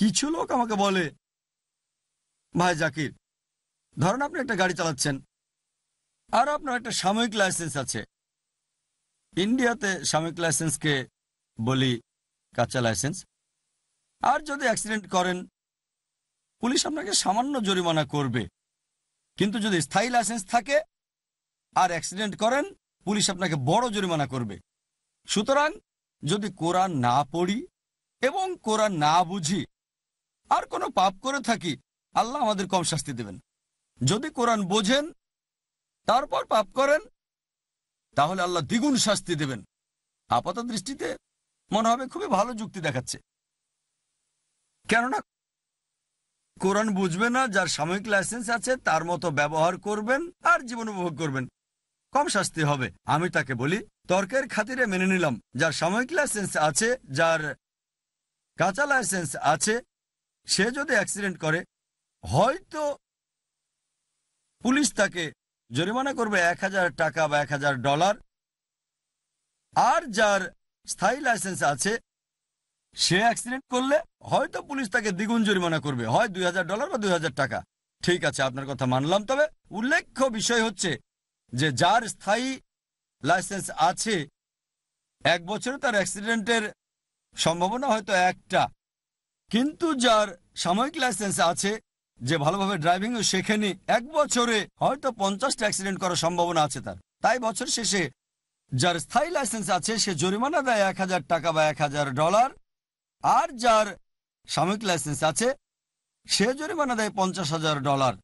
কিছু লোক আমাকে বলে ভাই জাকির ধরেন আপনি একটা গাড়ি চালাচ্ছেন আর আপনার একটা সাময়িক লাইসেন্স আছে ইন্ডিয়াতে সাময়িক লাইসেন্সকে বলি কাঁচা লাইসেন্স আর যদি অ্যাক্সিডেন্ট করেন পুলিশ আপনাকে সামান্য জরিমানা করবে কিন্তু যদি স্থায়ী লাইসেন্স থাকে আর অ্যাক্সিডেন্ট করেন পুলিশ আপনাকে বড় জরিমানা করবে সুতরাং যদি কোরআন না পড়ি এবং কোরআন না বুঝি আর কোনো পাপ করে থাকি আল্লাহ আমাদের কম শাস্তি দেবেন যদি কোরআন বোঝেন তারপর পাপ করেন তাহলে আল্লাহ দ্বিগুণ শাস্তি দেবেন আপাত দৃষ্টিতে মনে হবে খুবই ভালো যুক্তি দেখাচ্ছে কেননা কোরআন বুঝবে না যার সাময়িক লাইসেন্স আছে তার মতো ব্যবহার করবেন আর জীবন উপভোগ করবেন কম শাস্তি হবে আমি তাকে বলি তর্কের খাতিরে মেনে নিলাম যার সাময়িক লাইসেন্স আছে যার কাঁচা লাইসেন্স আছে সে যদি অ্যাক্সিডেন্ট করে হয়তো পুলিশ তাকে জরিমানা করবে এক হাজার টাকা বা এক হাজার ডলার আর যার স্থায়ী লাইসেন্স আছে সে অ্যাক্সিডেন্ট করলে হয়তো পুলিশ তাকে দ্বিগুণ জরিমানা করবে হয় দুই ডলার বা দুই টাকা ঠিক আছে আপনার কথা মানলাম তবে উল্লেখ্য বিষয় হচ্ছে যে যার স্থায়ী লাইসেন্স আছে এক বছরে তার অ্যাক্সিডেন্টের সম্ভাবনা হয়তো একটা কিন্তু যার সাময়িক লাইসেন্স আছে যে ভালোভাবে ড্রাইভিংও শেখেনি এক বছরে হয়তো পঞ্চাশটা অ্যাক্সিডেন্ট করার সম্ভাবনা আছে তার তাই বছর শেষে যার স্থায়ী লাইসেন্স আছে সে জরিমানা দেয় এক হাজার টাকা বা এক হাজার ডলার আর যার সাময়িক লাইসেন্স আছে সে জরিমানা দেয় পঞ্চাশ হাজার ডলার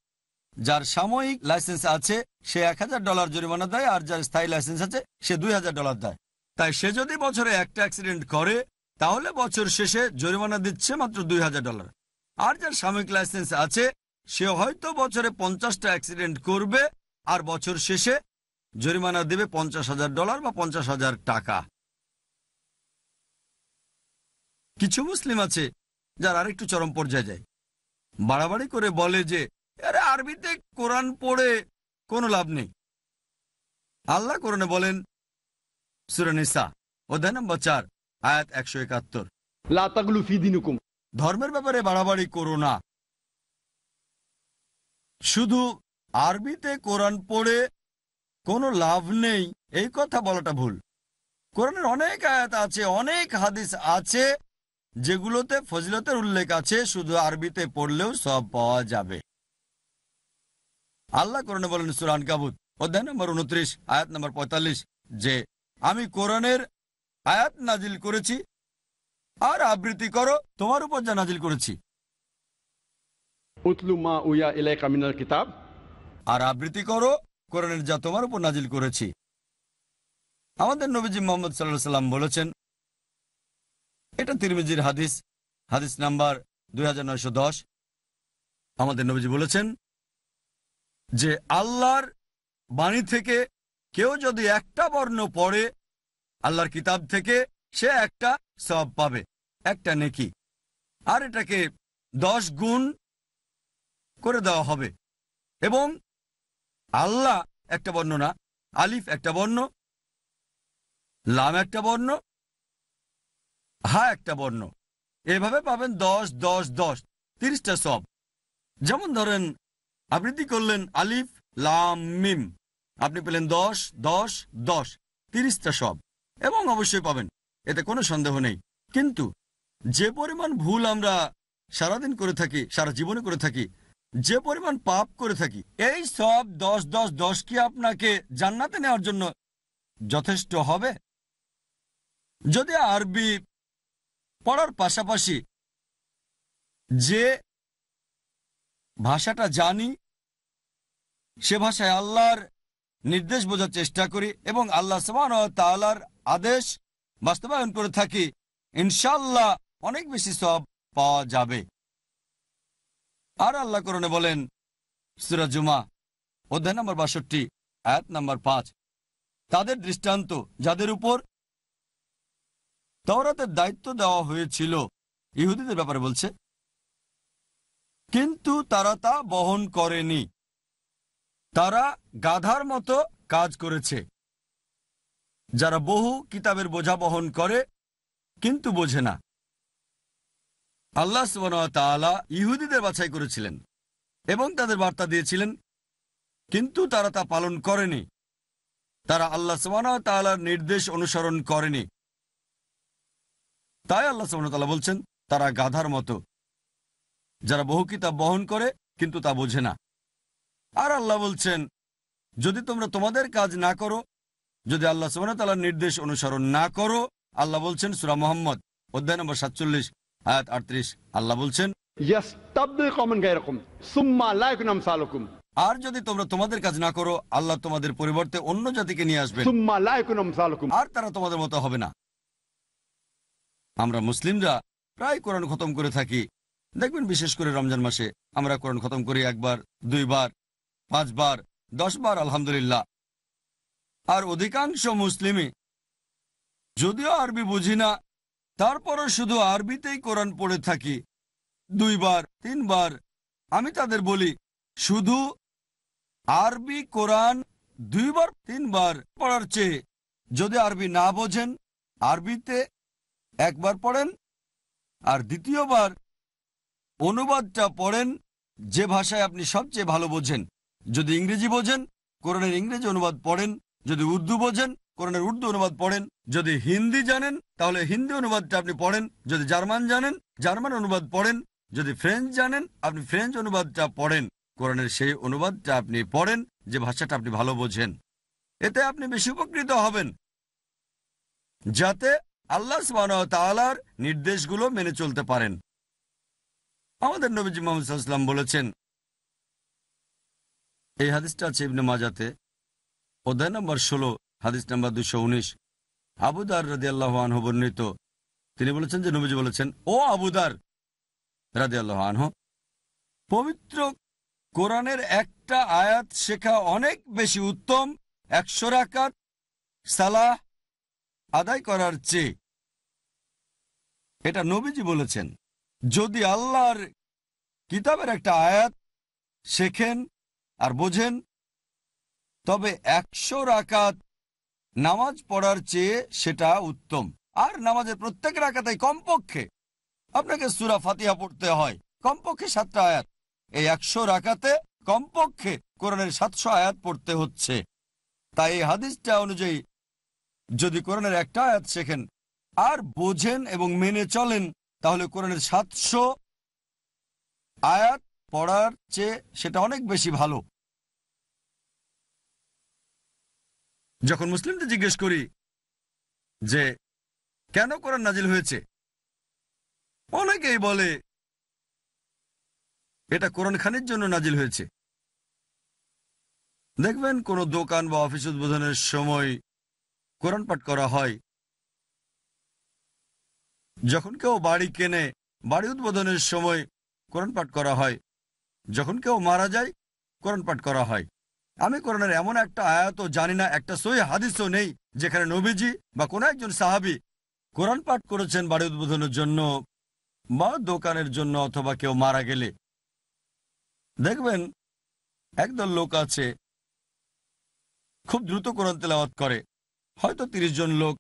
যার সাময়িক লাইসেন্স আছে সে এক হাজার ডলার জরিমানা দেয় আর যার স্থায়ী লাইসেন্স আছে সে দুই হাজার ডলার দেয় তাই সে যদি বছরে একটা অ্যাক্সিডেন্ট করে তাহলে বছর শেষে জরিমানা দিচ্ছে মাত্র দুই হাজার ডলার আর যার সাময়িক লাইসেন্স আছে সে হয়তো বছরে পঞ্চাশটা অ্যাক্সিডেন্ট করবে আর বছর শেষে জরিমানা দেবে পঞ্চাশ হাজার ডলার বা পঞ্চাশ হাজার টাকা কিছু মুসলিম আছে যার আরেকটু চরম পর্যায়ে যায় বাড়াবাড়ি করে বলে যে আরে আরবিতে কোরআন পড়ে কোনো লাভ নেই আল্লাহ কোরআনে বলেন সুরানিসা অধ্যায় নম্বর চার আয়াত একশো একাত্তর লাতাগুলো ধর্মের ব্যাপারে বাড়াবাড়ি করো না শুধু আরবিতে কোরআন পড়ে কোনো লাভ নেই এই কথা বলাটা ভুল কোরআনের অনেক আয়াত আছে অনেক হাদিস আছে যেগুলোতে ফজিলতের উল্লেখ আছে শুধু আরবিতে পড়লেও সব পাওয়া যাবে আল্লাহ কোরআনে বলেন সুরান কাবুত অধ্যায় নম্বর উনত্রিশ আয়াত নম্বর পঁয়তাল্লিশ যে আমি কোরআনের আয়াত নাজিল করেছি আর আবৃত্তি করো তোমার উপর যা নাজিল করেছি কিতাব আর আবৃত্তি করো কোরআনের যা তোমার উপর নাজিল করেছি আমাদের নবীজি মোহাম্মদ সাল্লাহ সাল্লাম বলেছেন এটা তিরমিজির হাদিস হাদিস নাম্বার দুই আমাদের নবীজি বলেছেন যে আল্লাহর বাণী থেকে কেউ যদি একটা বর্ণ পড়ে আল্লাহর কিতাব থেকে সে একটা সব পাবে একটা নেকি আর এটাকে দশ গুণ করে দেওয়া হবে এবং আল্লাহ একটা বর্ণ না আলিফ একটা বর্ণ লাম একটা বর্ণ হা একটা বর্ণ এভাবে পাবেন দশ দশ দশ তিরিশটা সব যেমন ধরেন আবৃত্তি করলেন আলিফ লাম মিম আপনি পেলেন দশ দশ দশ তিরিশটা সব এবং অবশ্যই পাবেন এতে কোনো সন্দেহ নেই কিন্তু যে পরিমাণ ভুল আমরা সারাদিন করে থাকি সারা জীবনে করে থাকি যে পরিমাণ পাপ করে থাকি এই সব দশ দশ দশ কি আপনাকে জান্নাতে নেওয়ার জন্য যথেষ্ট হবে যদি আরবি পড়ার পাশাপাশি যে ভাষাটা জানি সে ভাষায় আল্লাহর নির্দেশ বোঝার চেষ্টা করি এবং আল্লাহ সমান তালার আদেশ বাস্তবায়ন করে থাকি ইনশাল্লাহ অনেক বেশি সব পাওয়া যাবে আর আল্লাহ করণে বলেন সুরাজুমা অধ্যায় নম্বর বাষট্টি এক নম্বর পাঁচ তাদের দৃষ্টান্ত যাদের উপর তওরাতের দায়িত্ব দেওয়া হয়েছিল ইহুদিদের ব্যাপারে বলছে কিন্তু তারা তা বহন করেনি তারা গাধার মতো কাজ করেছে যারা বহু কিতাবের বোঝা বহন করে কিন্তু বোঝে না আল্লাহ সুবাহ ইহুদিদের বাছাই করেছিলেন এবং তাদের বার্তা দিয়েছিলেন কিন্তু তারা তা পালন করেনি তারা আল্লাহ সুবাহর নির্দেশ অনুসরণ করেনি তাই আল্লাহ সুবাহ বলছেন তারা গাধার মতো যারা বহু কিতাব বহন করে কিন্তু তা বোঝে না আর আল্লাহ বলছেন যদি তোমরা তোমাদের কাজ না করো যদি আল্লাহ সুবাহতাল্লাহর নির্দেশ অনুসরণ না করো আল্লাহ বলছেন সুরা মোহাম্মদ অধ্যায় নম্বর সাতচল্লিশ আয়াত আটত্রিশ আল্লাহ বলছেন আর যদি তোমরা তোমাদের কাজ না করো আল্লাহ তোমাদের পরিবর্তে অন্য জাতিকে নিয়ে আসবে আর তারা তোমাদের মতো হবে না আমরা মুসলিমরা প্রায় কোরআন খতম করে থাকি দেখবেন বিশেষ করে রমজান মাসে আমরা কোরআন খতম করি একবার দুইবার পাঁচবার দশবার আলহামদুলিল্লাহ আর অধিকাংশ মুসলিমই যদিও আরবি বুঝি না তারপরও শুধু আরবিতেই কোরআন পড়ে থাকি দুইবার তিনবার আমি তাদের বলি শুধু আরবি কোরআন দুইবার তিনবার পড়ার চেয়ে যদি আরবি না বোঝেন আরবিতে একবার পড়েন আর দ্বিতীয়বার অনুবাদটা পড়েন যে ভাষায় আপনি সবচেয়ে ভালো বোঝেন যদি ইংরেজি বোঝেন কোরআনের ইংরেজি অনুবাদ পড়েন যদি উর্দু বোঝেন কোরআনের উর্দু অনুবাদ পড়েন যদি হিন্দি জানেন তাহলে হিন্দি অনুবাদটা আপনি পড়েন যদি জার্মান জানেন জার্মান অনুবাদ পড়েন যদি ফ্রেঞ্চ জানেন আপনি ফ্রেঞ্চ অনুবাদটা পড়েন কোরআনের সেই অনুবাদটা আপনি পড়েন যে ভাষাটা আপনি ভালো বোঝেন এতে আপনি বেশি উপকৃত হবেন যাতে আল্লাহ তালার নির্দেশগুলো মেনে চলতে পারেন আমাদের নবীজি মোহাম্মদ বলেছেন এই হাদিসটা আছে ইবনে মাজাতে অধ্যায় নম্বর ষোলো হাদিস নাম্বার দুশো উনিশ আবুদার রাজি আল্লাহ আনহ বর্ণিত তিনি বলেছেন যে নবীজি বলেছেন ও আবুদার রাজি আল্লাহ আনহ পবিত্র কোরআনের একটা আয়াত শেখা অনেক বেশি উত্তম একশো রাকাত সালাহ আদায় করার চেয়ে এটা নবীজি বলেছেন যদি আল্লাহর কিতাবের একটা আয়াত শেখেন আর বোঝেন তবে একশো রাকাত নামাজ পড়ার চেয়ে সেটা উত্তম আর নামাজের প্রত্যেক রাখাতেই কমপক্ষে আপনাকে সুরা ফাতিহা পড়তে হয় কমপক্ষে সাতটা আয়াত এই একশো রাখাতে কমপক্ষে কোরআনের সাতশো আয়াত পড়তে হচ্ছে তাই এই হাদিসটা অনুযায়ী যদি কোরআনের একটা আয়াত শেখেন আর বোঝেন এবং মেনে চলেন তাহলে কোরআনের সাতশো আয়াত পড়ার চেয়ে সেটা অনেক বেশি ভালো যখন মুসলিমদের জিজ্ঞেস করি যে কেন কোরআন নাজিল হয়েছে অনেকেই বলে এটা কোরআন খানের জন্য নাজিল হয়েছে দেখবেন কোন দোকান বা অফিস উদ্বোধনের সময় কোরআন পাঠ করা হয় যখন কেউ বাড়ি কেনে বাড়ি উদ্বোধনের সময় কোরআন পাঠ করা হয় যখন কেউ মারা যায় কোরআন পাঠ করা হয় আমি কোরআনের এমন একটা আয়াত জানি না একটা সই হাদিসও নেই যেখানে নবীজি বা কোন একজন সাহাবি কোরআন পাঠ করেছেন বাড়ি উদ্বোধনের জন্য বা দোকানের জন্য অথবা কেউ মারা গেলে দেখবেন একদল লোক আছে খুব দ্রুত কোরআন তেলাওয়াত করে হয়তো ৩০ জন লোক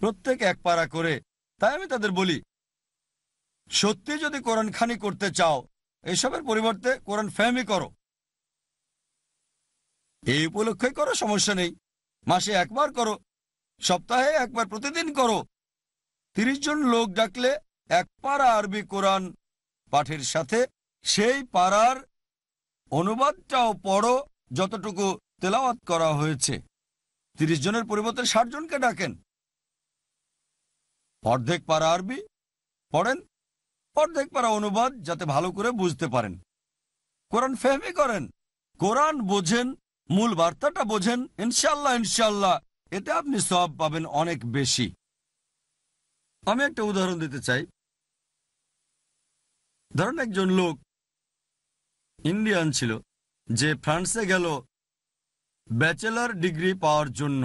প্রত্যেক এক পাড়া করে তাই আমি তাদের বলি সত্যি যদি কোরআন খানি করতে চাও এসবের পরিবর্তে কোরআন ফ্যামি করো এই উপলক্ষে করো সমস্যা নেই মাসে একবার করো সপ্তাহে একবার প্রতিদিন করো তিরিশ জন লোক ডাকলে এক পাড়া আরবি কোরআন পাঠের সাথে সেই পাড়ার অনুবাদটাও পড়ো যতটুকু তেলাওয়াত করা হয়েছে তিরিশ জনের পরিবর্তে ষাট জনকে ডাকেন অর্ধেক পাড়া আরবি পড়েন অর্ধেক পারা অনুবাদ যাতে ভালো করে বুঝতে পারেন কোরআন ফেহমি করেন কোরআন বোঝেন মূল বার্তাটা বোঝেন ইনশাল্লাহ ইনশাল্লাহ এতে আপনি সব পাবেন অনেক বেশি আমি একটা উদাহরণ দিতে চাই ধরেন একজন লোক ইন্ডিয়ান ছিল যে ফ্রান্সে গেল ব্যাচেলার ডিগ্রি পাওয়ার জন্য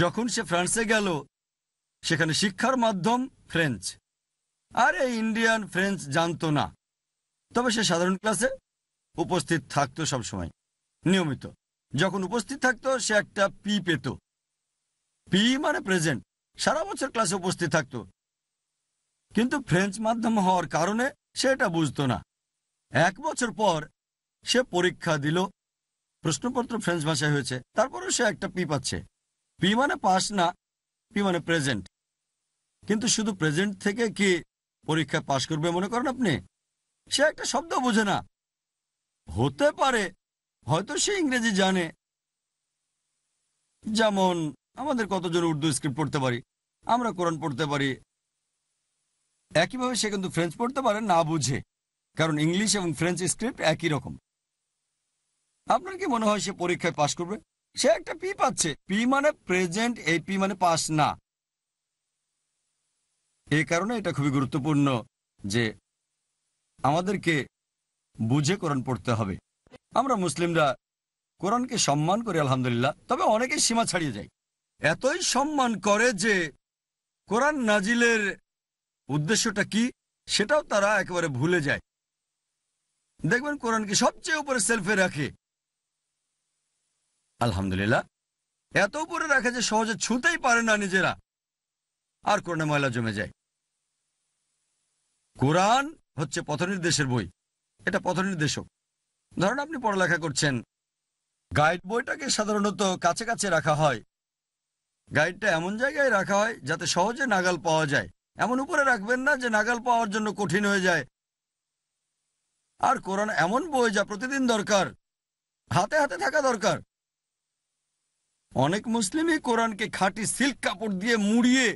যখন সে ফ্রান্সে গেল সেখানে শিক্ষার মাধ্যম ফ্রেঞ্চ আর এই ইন্ডিয়ান ফ্রেঞ্চ জানতো না তবে সে সাধারণ ক্লাসে উপস্থিত থাকতো সবসময় নিয়মিত যখন উপস্থিত থাকতো সে একটা পি পেত পি মানে প্রেজেন্ট সারা বছর ক্লাসে উপস্থিত থাকতো কিন্তু ফ্রেঞ্চ মাধ্যম হওয়ার কারণে সে এটা বুঝত না এক বছর পর সে পরীক্ষা দিল প্রশ্নপত্র ফ্রেঞ্চ ভাষায় হয়েছে তারপরেও সে একটা পি পাচ্ছে পি মানে পাস না পি মানে প্রেজেন্ট কিন্তু শুধু প্রেজেন্ট থেকে কি পরীক্ষা পাশ করবে মনে করেন আপনি সে একটা শব্দ বোঝে না হতে পারে হয়তো সে ইংরেজি জানে যেমন আমাদের কতজন উর্দু স্ক্রিপ্ট পড়তে পারি আমরা কোরআন পড়তে পারি একইভাবে সে কিন্তু ফ্রেঞ্চ পড়তে পারে না বুঝে কারণ ইংলিশ এবং ফ্রেঞ্চ স্ক্রিপ্ট একই রকম আপনার কি মনে হয় সে পরীক্ষায় পাশ করবে সে একটা পি পাচ্ছে পি মানে প্রেজেন্ট এই পি মানে পাস না এ কারণে এটা খুবই গুরুত্বপূর্ণ যে আমাদেরকে বুঝে কোরআন পড়তে হবে আমরা মুসলিমরা কোরআনকে সম্মান করি আলহামদুলিল্লাহ তবে অনেকেই সীমা ছাড়িয়ে যায় এতই সম্মান করে যে কোরআন নাজিলের উদ্দেশ্যটা কি সেটাও তারা একেবারে ভুলে যায় দেখবেন কোরআনকে সবচেয়ে উপরে সেলফে রাখে আলহামদুলিল্লাহ এত উপরে রাখে যে সহজে ছুতেই পারে না নিজেরা আর কোরআনে ময়লা জমে যায় কোরআন হচ্ছে পথনির্দেশের বই এটা পথনির্দেশক ধরেন আপনি পড়ালেখা করছেন গাইড বইটাকে সাধারণত কাছে কাছে রাখা হয় গাইডটা এমন জায়গায় রাখা হয় যাতে সহজে নাগাল পাওয়া যায় এমন উপরে রাখবেন না যে নাগাল পাওয়ার জন্য কঠিন হয়ে যায় আর কোরআন এমন বই যা প্রতিদিন দরকার হাতে হাতে থাকা দরকার অনেক মুসলিমই কোরআনকে খাঁটি সিল্ক কাপড় দিয়ে মুড়িয়ে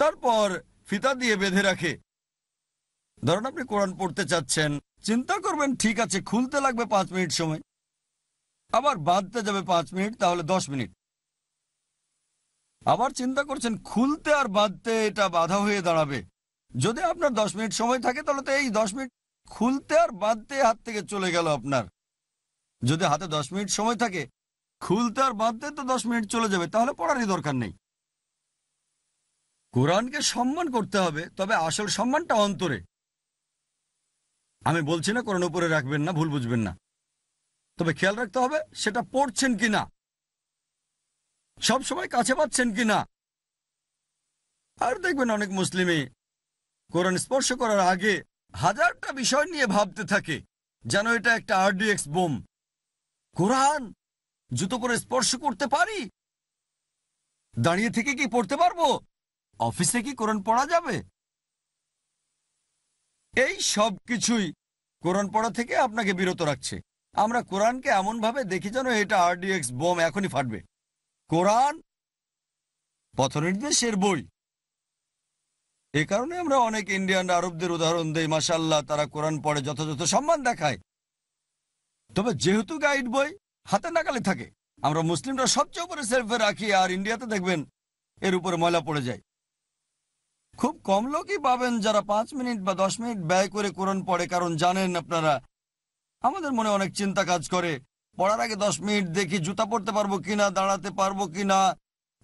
তারপর ফিতা দিয়ে বেঁধে রাখে ধরুন আপনি কোরআন পড়তে চাচ্ছেন চিন্তা করবেন ঠিক আছে খুলতে লাগবে পাঁচ মিনিট সময় আবার বাঁধতে যাবে পাঁচ মিনিট তাহলে দশ মিনিট আবার চিন্তা করছেন খুলতে আর বাঁধতে এটা বাধা হয়ে দাঁড়াবে যদি আপনার দশ মিনিট সময় থাকে তাহলে তো এই দশ মিনিট খুলতে আর বাঁধতে হাত থেকে চলে গেল আপনার যদি হাতে দশ মিনিট সময় থাকে খুলতে আর বাঁধতে তো দশ মিনিট চলে যাবে তাহলে পড়ারই দরকার নেই কোরআনকে সম্মান করতে হবে তবে আসল সম্মানটা অন্তরে আমি বলছি না কোরআন উপরে রাখবেন না ভুল বুঝবেন না তবে খেয়াল রাখতে হবে সেটা পড়ছেন কি না সব সময় কাছে পাচ্ছেন কি না আর দেখবেন অনেক মুসলিমই কোরআন স্পর্শ করার আগে হাজারটা বিষয় নিয়ে ভাবতে থাকে যেন এটা একটা আরডিএক্স বোম কোরআন জুতো করে স্পর্শ করতে পারি দাঁড়িয়ে থেকে কি পড়তে পারবো অফিসে কি কোরআন পড়া যাবে এই সব কিছুই কোরআন পড়া থেকে আপনাকে বিরত রাখছে আমরা কোরআনকে এমনভাবে দেখি যেন এটা আরডিএক্স বোম এখনই ফাটবে কোরআন পথনির্দেশের বই এ কারণে আমরা অনেক ইন্ডিয়ান আরবদের উদাহরণ দেই মাসাল্লাহ তারা কোরআন পড়ে যথাযথ সম্মান দেখায় তবে যেহেতু গাইড বই হাতে নাগালে থাকে আমরা মুসলিমরা সবচেয়ে উপরে সেলফে রাখি আর ইন্ডিয়াতে দেখবেন এর উপরে ময়লা পড়ে যায় খুব কম লোকই পাবেন যারা পাঁচ মিনিট বা দশ মিনিট ব্যয় করে কোরআন পড়ে কারণ জানেন আপনারা আমাদের মনে অনেক চিন্তা কাজ করে পড়ার আগে দশ মিনিট দেখি জুতা পরতে পারবো কিনা দাঁড়াতে পারবো কিনা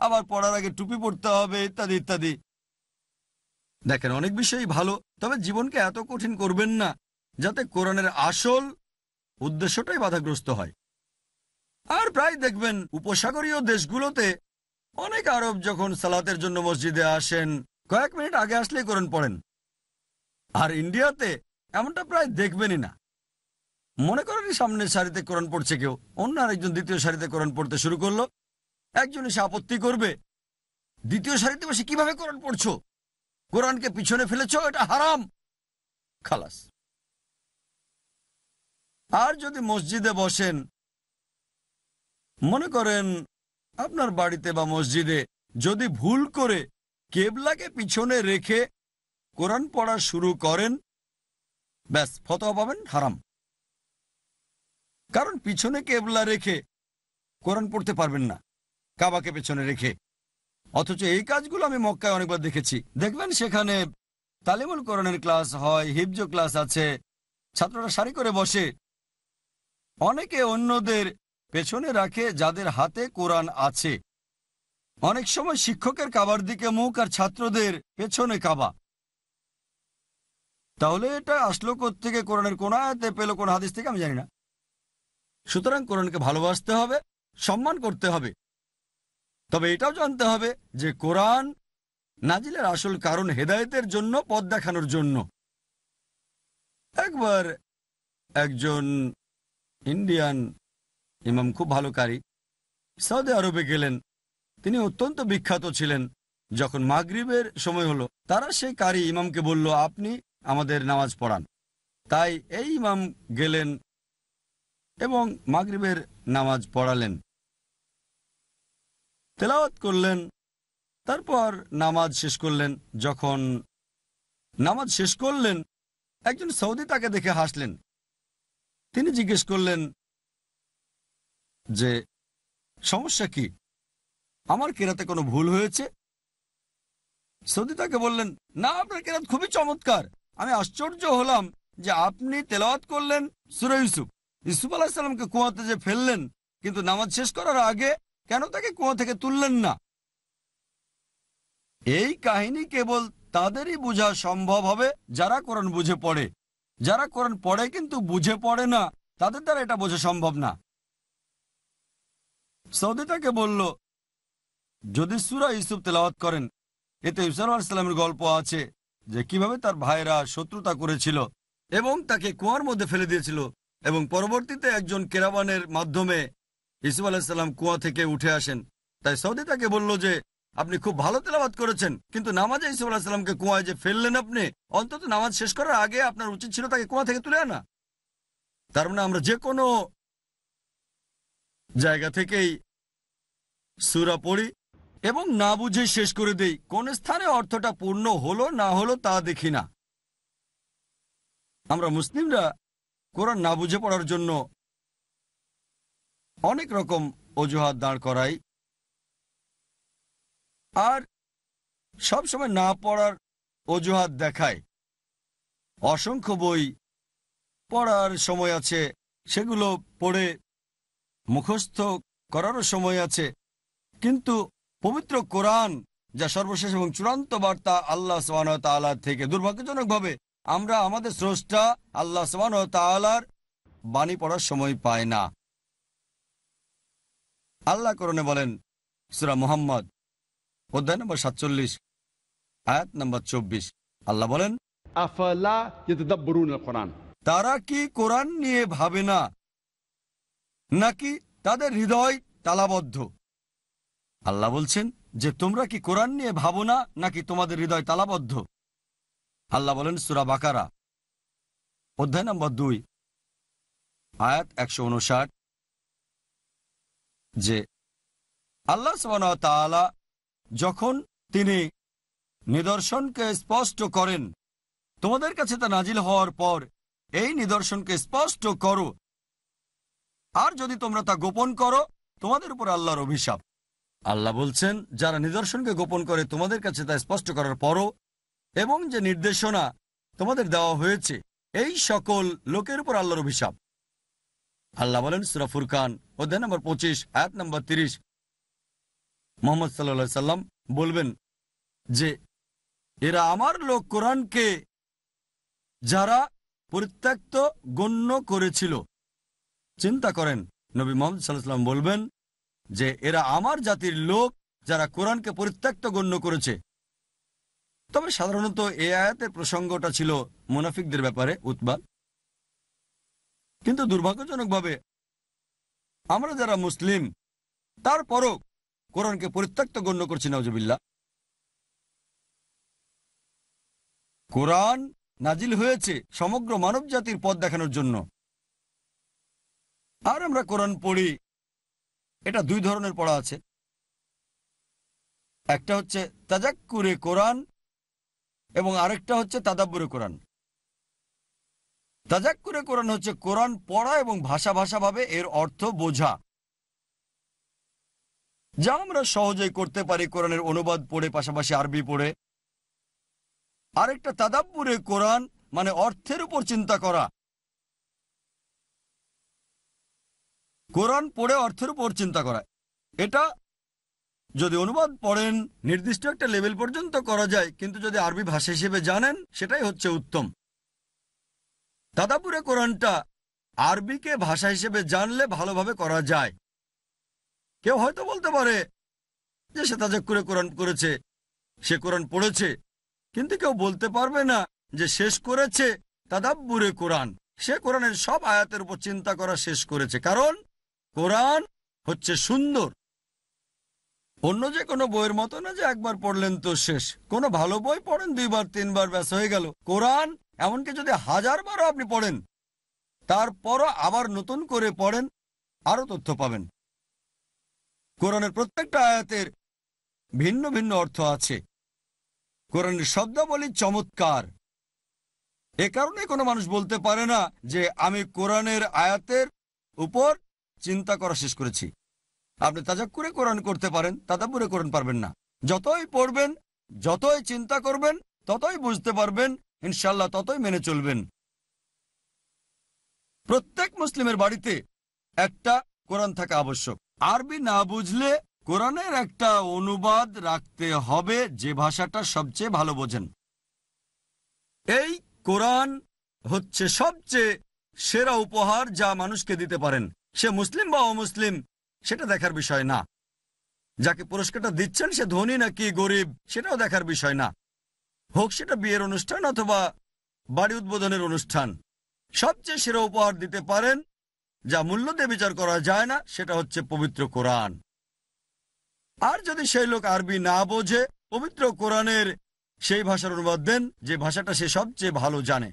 আবার পড়ার আগে টুপি পরতে হবে ইত্যাদি ইত্যাদি দেখেন অনেক বিষয়ই ভালো তবে জীবনকে এত কঠিন করবেন না যাতে কোরআনের আসল উদ্দেশ্যটাই বাধাগ্রস্ত হয় আর প্রায় দেখবেন উপসাগরীয় দেশগুলোতে অনেক আরব যখন সালাতের জন্য মসজিদে আসেন কয়েক মিনিট আগে আসলেই করেন পড়েন আর ইন্ডিয়াতে এমনটা প্রায় দেখবেনই না মনে করেন সামনের সারিতে কোরআন পড়ছে কেউ অন্য আরেকজন দ্বিতীয় সারিতে কোরআন পড়তে শুরু করলো একজন এসে আপত্তি করবে দ্বিতীয় সারিতে বসে কিভাবে কোরআন পড়ছো কোরআনকে পিছনে ফেলেছ এটা হারাম খালাস আর যদি মসজিদে বসেন মনে করেন আপনার বাড়িতে বা মসজিদে যদি ভুল করে কেবলাকে পিছনে রেখে কোরআন পড়া শুরু করেন ব্যাস ফতোয়া পাবেন হারাম কারণ পিছনে কেবলা রেখে কোরআন পড়তে পারবেন না কাবাকে পেছনে রেখে অথচ এই কাজগুলো আমি মক্কায় অনেকবার দেখেছি দেখবেন সেখানে তালিমুল কোরআনের ক্লাস হয় হিপজো ক্লাস আছে ছাত্ররা সারি করে বসে অনেকে অন্যদের পেছনে রাখে যাদের হাতে কোরআন আছে অনেক সময় শিক্ষকের কাবার দিকে মুখ আর ছাত্রদের পেছনে কাবা তাহলে এটা আসলো কোথেকে কোরআনের কোন আয়তে পেল কোন হাদিস থেকে আমি জানি না সুতরাং কোরআনকে ভালোবাসতে হবে সম্মান করতে হবে তবে এটাও জানতে হবে যে কোরআন নাজিলের আসল কারণ হেদায়েতের জন্য পদ দেখানোর জন্য একবার একজন ইন্ডিয়ান ইমাম খুব ভালো কারি সৌদি আরবে গেলেন তিনি অত্যন্ত বিখ্যাত ছিলেন যখন মাগরিবের সময় হলো তারা সেই কারি ইমামকে বলল আপনি আমাদের নামাজ পড়ান তাই এই ইমাম গেলেন এবং মাগরিবের নামাজ পড়ালেন তেলাওয়াত করলেন তারপর নামাজ শেষ করলেন যখন নামাজ শেষ করলেন একজন সৌদি তাকে দেখে হাসলেন তিনি জিজ্ঞেস করলেন যে সমস্যা কি আমার কেরাতে কোনো ভুল হয়েছে সৌদি তাকে বললেন না আপনার কেরাত খুবই চমৎকার আমি আশ্চর্য হলাম যে আপনি তেলাওয়াত করলেন সুরে ইউসুফ ইসুফ আলাহিসাল্লামকে কুয়াতে যে ফেললেন কিন্তু নামাজ শেষ করার আগে কেন তাকে কুয়া থেকে তুললেন না এই কাহিনী কেবল তাদেরই বোঝা সম্ভব হবে যারা কোরআন বুঝে পড়ে যারা কোরআন পড়ে কিন্তু বুঝে পড়ে না তাদের দ্বারা এটা বোঝা সম্ভব না সৌদি তাকে বলল যদি সুরা ইউসুফ তেলাওয়াত করেন এতে ইসান আলাইসাল্লামের গল্প আছে যে কিভাবে তার ভাইরা শত্রুতা করেছিল এবং তাকে কুয়ার মধ্যে ফেলে দিয়েছিল এবং পরবর্তীতে একজন কেরাবানের মাধ্যমে ইসুফ আলাইসাল্লাম কুয়া থেকে উঠে আসেন তাই সৌদি তাকে বলল যে আপনি খুব ভালো তেলাবাদ করেছেন কিন্তু নামাজে ইসুফ আলাহিসাল্লামকে কুয়ায় যে ফেললেন আপনি অন্তত নামাজ শেষ করার আগে আপনার উচিত ছিল তাকে কুয়া থেকে তুলে আনা তার মানে আমরা যে কোনো জায়গা থেকেই সুরা পড়ি এবং না বুঝে শেষ করে দেই কোন স্থানে অর্থটা পূর্ণ হলো না হলো তা দেখি না আমরা মুসলিমরা কোরআন না বুঝে পড়ার জন্য অনেক রকম অজুহাত দাঁড় করাই আর সবসময় না পড়ার অজুহাত দেখায় অসংখ্য বই পড়ার সময় আছে সেগুলো পড়ে মুখস্থ করারও সময় আছে কিন্তু পবিত্র কোরআন যা সর্বশেষ এবং চূড়ান্ত বার্তা আল্লাহ সোহান থেকে দুর্ভাগ্যজনক ভাবে আমরা আমাদের স্রষ্টা আল্লাহ সোহান বাণী পড়ার সময় পায় না আল্লাহ করণে বলেন সুরা মোহাম্মদ অধ্যায় নম্বর সাতচল্লিশ আয়াত নম্বর চব্বিশ আল্লাহ বলেন তারা কি কোরআন নিয়ে ভাবে না নাকি তাদের হৃদয় তালাবদ্ধ আল্লাহ বলছেন যে তোমরা কি কোরআন নিয়ে ভাবো না নাকি তোমাদের হৃদয় তালাবদ্ধ আল্লাহ বলেন সুরা বাকারা অধ্যায় নম্বর দুই আয়াত একশো উনষাট যে আল্লাহ তাআলা যখন তিনি নিদর্শনকে স্পষ্ট করেন তোমাদের কাছে তা নাজিল হওয়ার পর এই নিদর্শনকে স্পষ্ট করো আর যদি তোমরা তা গোপন করো তোমাদের উপর আল্লাহর অভিশাপ আল্লাহ বলছেন যারা নিদর্শনকে গোপন করে তোমাদের কাছে তা স্পষ্ট করার পরও এবং যে নির্দেশনা তোমাদের দেওয়া হয়েছে এই সকল লোকের উপর আল্লাহর অভিশাপ আল্লাহ বলেন সুরাফুর খান অধ্যায় নম্বর পঁচিশ আয়াত নম্বর তিরিশ মোহাম্মদ সাল্লা সাল্লাম বলবেন যে এরা আমার লোক কোরআনকে যারা পরিত্যক্ত গণ্য করেছিল চিন্তা করেন নবী মোহাম্মদ সাল্লাহ সাল্লাম বলবেন যে এরা আমার জাতির লোক যারা কোরআনকে পরিত্যক্ত গণ্য করেছে তবে সাধারণত এ আয়াতের প্রসঙ্গটা ছিল মুনাফিকদের ব্যাপারে উৎপাদ কিন্তু দুর্ভাগ্যজনকভাবে আমরা যারা মুসলিম তারপরও কোরআনকে পরিত্যক্ত গণ্য করছি নজবিল্লা কোরআন নাজিল হয়েছে সমগ্র মানব জাতির পথ দেখানোর জন্য আর আমরা কোরআন পড়ি এটা দুই ধরনের পড়া আছে একটা হচ্ছে তাজাক্কুরে কোরআন এবং আরেকটা হচ্ছে তাদাব্বুরে কোরআন তাজাক্কুরে কোরআন হচ্ছে কোরআন পড়া এবং ভাষা ভাষাভাবে এর অর্থ বোঝা যা আমরা সহজেই করতে পারি কোরআনের অনুবাদ পড়ে পাশাপাশি আরবি পড়ে আরেকটা তাদাব্বুরে কোরআন মানে অর্থের উপর চিন্তা করা কোরআন পড়ে অর্থের উপর চিন্তা করা এটা যদি অনুবাদ পড়েন নির্দিষ্ট একটা লেভেল পর্যন্ত করা যায় কিন্তু যদি আরবি ভাষা হিসেবে জানেন সেটাই হচ্ছে উত্তম দাদাপুরে কোরআনটা আরবিকে ভাষা হিসেবে জানলে ভালোভাবে করা যায় কেউ হয়তো বলতে পারে যে সে তাজক করে কোরআন করেছে সে কোরআন পড়েছে কিন্তু কেউ বলতে পারবে না যে শেষ করেছে তাদাব্বুরে কোরআন সে কোরআনের সব আয়াতের উপর চিন্তা করা শেষ করেছে কারণ কোরআন হচ্ছে সুন্দর অন্য যে কোনো বইয়ের মতো না যে একবার পড়লেন তো শেষ কোনো ভালো বই পড়েন দুইবার তিনবার ব্যস হয়ে গেল কোরআন এমনকি যদি হাজারবারও আপনি পড়েন তারপরও আবার নতুন করে পড়েন আরও তথ্য পাবেন কোরআনের প্রত্যেকটা আয়াতের ভিন্ন ভিন্ন অর্থ আছে কোরআনের শব্দাবলী চমৎকার এ কারণে কোনো মানুষ বলতে পারে না যে আমি কোরআনের আয়াতের উপর চিন্তা করা শেষ করেছি আপনি তাজাক্কুরে কোরআন করতে পারেন তাদাপুরে কোরআন পারবেন না যতই পড়বেন যতই চিন্তা করবেন ততই বুঝতে পারবেন ইনশাল্লাহ ততই মেনে চলবেন প্রত্যেক মুসলিমের বাড়িতে একটা কোরআন থাকা আবশ্যক আরবি না বুঝলে কোরআনের একটা অনুবাদ রাখতে হবে যে ভাষাটা সবচেয়ে ভালো বোঝেন এই কোরআন হচ্ছে সবচেয়ে সেরা উপহার যা মানুষকে দিতে পারেন সে মুসলিম বা অমুসলিম সেটা দেখার বিষয় না যাকে পুরস্কারটা দিচ্ছেন সে ধনী নাকি গরিব সেটাও দেখার বিষয় না হোক সেটা বিয়ের অনুষ্ঠান অথবা বাড়ি উদ্বোধনের অনুষ্ঠান সবচেয়ে সেরা উপহার দিতে পারেন যা মূল্য দিয়ে বিচার করা যায় না সেটা হচ্ছে পবিত্র কোরআন আর যদি সেই লোক আরবি না বোঝে পবিত্র কোরআনের সেই ভাষার অনুবাদ দেন যে ভাষাটা সে সবচেয়ে ভালো জানে